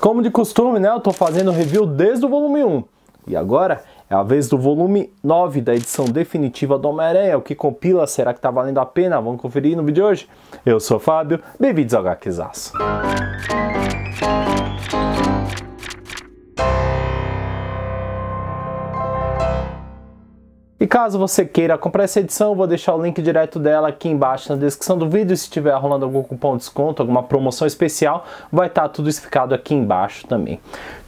Como de costume, né, eu estou fazendo review desde o volume 1. E agora é a vez do volume 9 da edição definitiva do Homem-Aranha, o que compila, será que está valendo a pena? Vamos conferir no vídeo de hoje. Eu sou o Fábio, bem-vindos ao Música Caso você queira comprar essa edição, vou deixar o link direto dela aqui embaixo na descrição do vídeo. Se tiver rolando algum cupom de desconto, alguma promoção especial, vai estar tá tudo explicado aqui embaixo também.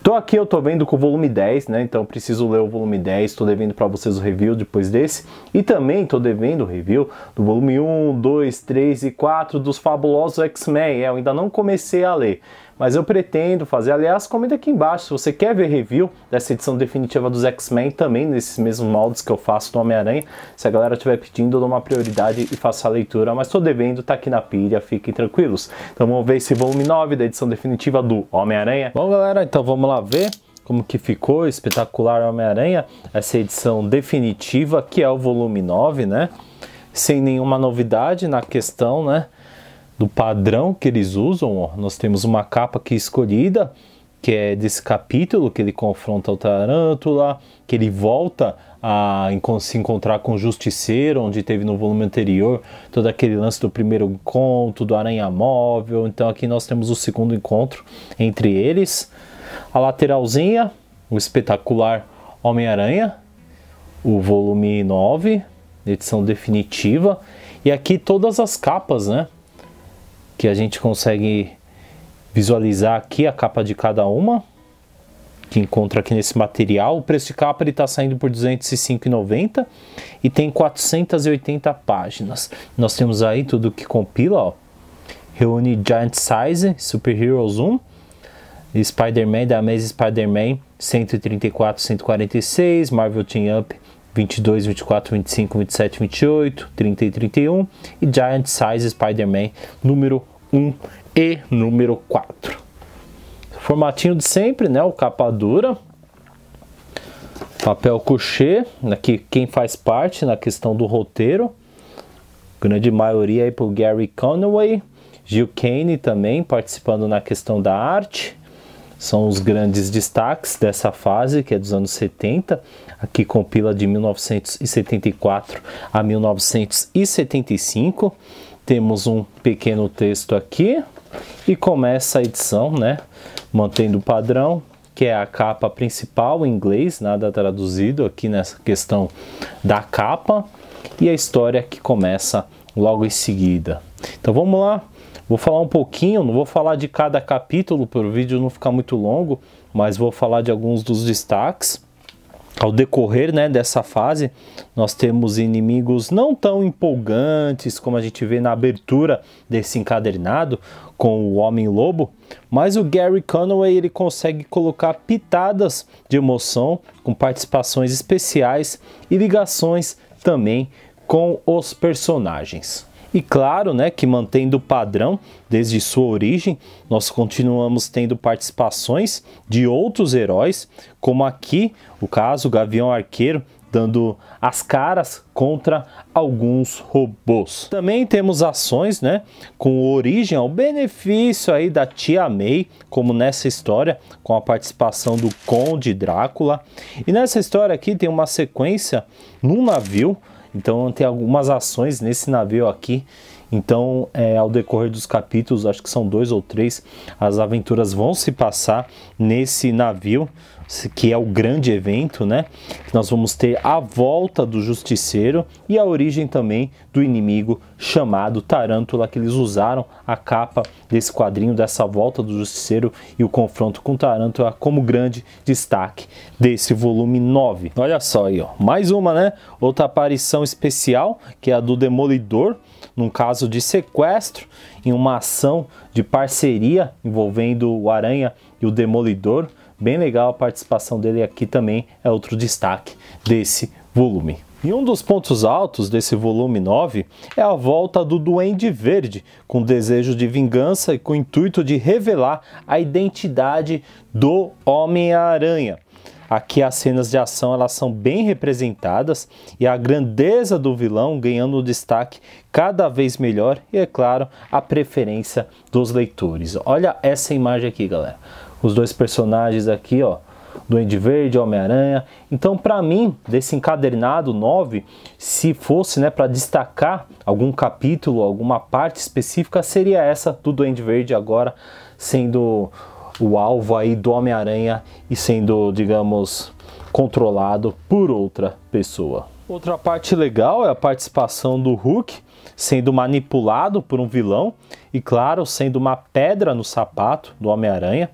Tô aqui, eu tô vendo com o volume 10, né? Então preciso ler o volume 10, tô devendo para vocês o review depois desse. E também tô devendo o review do volume 1, 2, 3 e 4 dos Fabulosos X-Men. É, eu ainda não comecei a ler mas eu pretendo fazer. Aliás, comenta aqui embaixo se você quer ver review dessa edição definitiva dos X-Men também, nesses mesmos moldes que eu faço do Homem-Aranha. Se a galera estiver pedindo, eu dou uma prioridade e faço a leitura, mas estou devendo, tá aqui na pilha, fiquem tranquilos. Então vamos ver esse volume 9 da edição definitiva do Homem-Aranha. Bom, galera, então vamos lá ver como que ficou espetacular Homem-Aranha, essa edição definitiva, que é o volume 9, né? Sem nenhuma novidade na questão, né? do padrão que eles usam. Ó. Nós temos uma capa aqui escolhida, que é desse capítulo que ele confronta o Tarântula, que ele volta a se encontrar com o Justiceiro, onde teve no volume anterior todo aquele lance do primeiro encontro, do Aranha Móvel. Então aqui nós temos o segundo encontro entre eles. A lateralzinha, o espetacular Homem-Aranha, o volume 9, edição definitiva. E aqui todas as capas, né? que a gente consegue visualizar aqui a capa de cada uma, que encontra aqui nesse material. O preço de capa está saindo por R$ 205,90 e tem 480 páginas. Nós temos aí tudo que compila, ó. reúne Giant Size, Super Heroes 1, Spider-Man da Amazing Spider-Man 134, 146, Marvel Team Up 22, 24, 25, 27, 28, 30 e 31 e Giant Size Spider-Man número 1 e número 4. Formatinho de sempre, né? O capa dura. Papel couché, né? aqui quem faz parte na questão do roteiro. Grande maioria aí por Gary Conway, Gil Kane também participando na questão da arte. São os grandes destaques dessa fase, que é dos anos 70. Aqui compila de 1974 a 1975 temos um pequeno texto aqui e começa a edição, né? Mantendo o padrão, que é a capa principal em inglês, nada traduzido aqui nessa questão da capa, e a história que começa logo em seguida. Então vamos lá, vou falar um pouquinho, não vou falar de cada capítulo para o vídeo não ficar muito longo, mas vou falar de alguns dos destaques ao decorrer né, dessa fase, nós temos inimigos não tão empolgantes como a gente vê na abertura desse encadernado com o Homem-Lobo, mas o Gary Conway ele consegue colocar pitadas de emoção com participações especiais e ligações também com os personagens. E claro, né, que mantendo o padrão desde sua origem, nós continuamos tendo participações de outros heróis, como aqui o caso Gavião Arqueiro dando as caras contra alguns robôs. Também temos ações, né, com origem ao benefício aí da Tia May, como nessa história com a participação do Conde Drácula. E nessa história aqui tem uma sequência num navio então tem algumas ações nesse navio aqui. Então, é, ao decorrer dos capítulos, acho que são dois ou três, as aventuras vão se passar nesse navio, que é o grande evento, né? Nós vamos ter a volta do justiceiro e a origem também do inimigo chamado Tarântula, que eles usaram a capa desse quadrinho, dessa volta do justiceiro e o confronto com Tarântula como grande destaque desse volume 9. Olha só aí, ó. mais uma, né? Outra aparição especial, que é a do Demolidor, num caso de sequestro, em uma ação de parceria envolvendo o Aranha e o Demolidor Bem legal a participação dele aqui também, é outro destaque desse volume. E um dos pontos altos desse volume 9 é a volta do Duende Verde, com desejo de vingança e com o intuito de revelar a identidade do Homem-Aranha. Aqui as cenas de ação elas são bem representadas e a grandeza do vilão ganhando destaque cada vez melhor e é claro a preferência dos leitores. Olha essa imagem aqui, galera os dois personagens aqui, ó, Duende Verde, Homem-Aranha. Então, para mim, desse encadernado 9, se fosse, né, para destacar algum capítulo, alguma parte específica, seria essa do Duende Verde agora sendo o alvo aí do Homem-Aranha e sendo, digamos, controlado por outra pessoa. Outra parte legal é a participação do Hulk sendo manipulado por um vilão e, claro, sendo uma pedra no sapato do Homem-Aranha.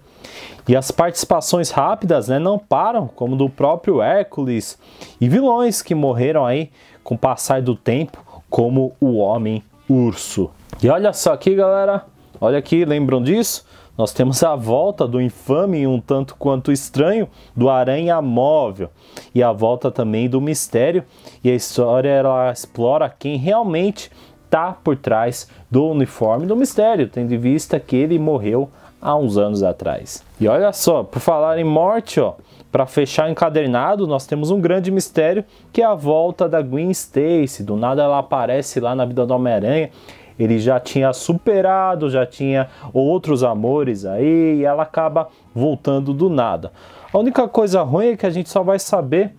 E as participações rápidas né, não param, como do próprio Hércules e vilões que morreram aí com o passar do tempo, como o Homem Urso. E olha só aqui, galera. Olha aqui, lembram disso? Nós temos a volta do infame e um tanto quanto estranho do Aranha Móvel e a volta também do mistério. E a história ela explora quem realmente está por trás do uniforme do mistério, tendo em vista que ele morreu há uns anos atrás. E olha só, por falar em morte, ó, para fechar encadernado, nós temos um grande mistério que é a volta da Gwen Stacy. Do nada ela aparece lá na vida do Homem-Aranha. Ele já tinha superado, já tinha outros amores aí e ela acaba voltando do nada. A única coisa ruim é que a gente só vai saber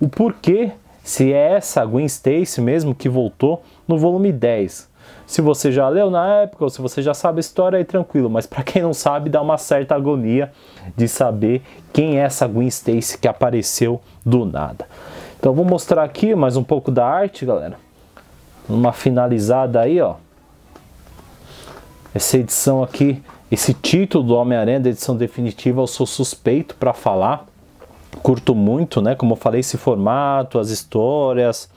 o porquê se é essa Gwen Stacy mesmo que voltou no volume 10. Se você já leu na época ou se você já sabe a história, aí tranquilo, mas para quem não sabe, dá uma certa agonia de saber quem é essa Gwen Stacy que apareceu do nada. Então vou mostrar aqui mais um pouco da arte, galera. Uma finalizada aí, ó. Essa edição aqui, esse título do Homem-Aranha da edição definitiva, eu sou suspeito para falar curto muito, né? Como eu falei, esse formato, as histórias.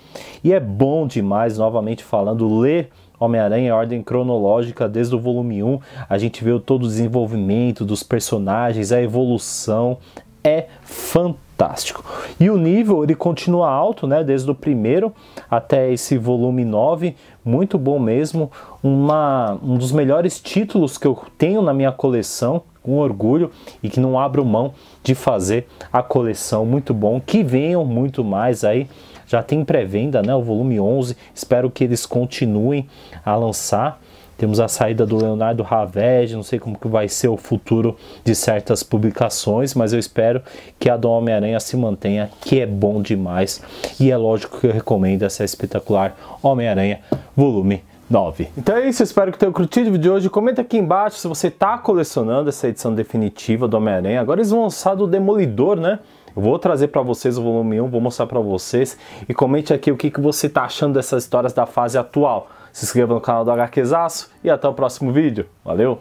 E é bom demais, novamente falando, ler Homem-Aranha ordem cronológica desde o volume 1. A gente vê todo o desenvolvimento dos personagens, a evolução. É fantástico. E o nível ele continua alto, né? Desde o primeiro até esse volume 9. Muito bom mesmo. Uma, um dos melhores títulos que eu tenho na minha coleção com orgulho e que não abram mão de fazer a coleção muito bom. Que venham muito mais aí. Já tem pré-venda, né? O volume 11. Espero que eles continuem a lançar. Temos a saída do Leonardo Ravage não sei como que vai ser o futuro de certas publicações, mas eu espero que a do Homem-Aranha se mantenha, que é bom demais. E é lógico que eu recomendo essa espetacular Homem-Aranha volume 9. Então é isso, espero que tenham curtido o vídeo de hoje. Comenta aqui embaixo se você está colecionando essa edição definitiva do Homem-Aranha. Agora eles vão lançar do Demolidor, né? Eu vou trazer para vocês o volume 1, vou mostrar para vocês. E comente aqui o que, que você está achando dessas histórias da fase atual. Se inscreva no canal do HQzaço e até o próximo vídeo. Valeu!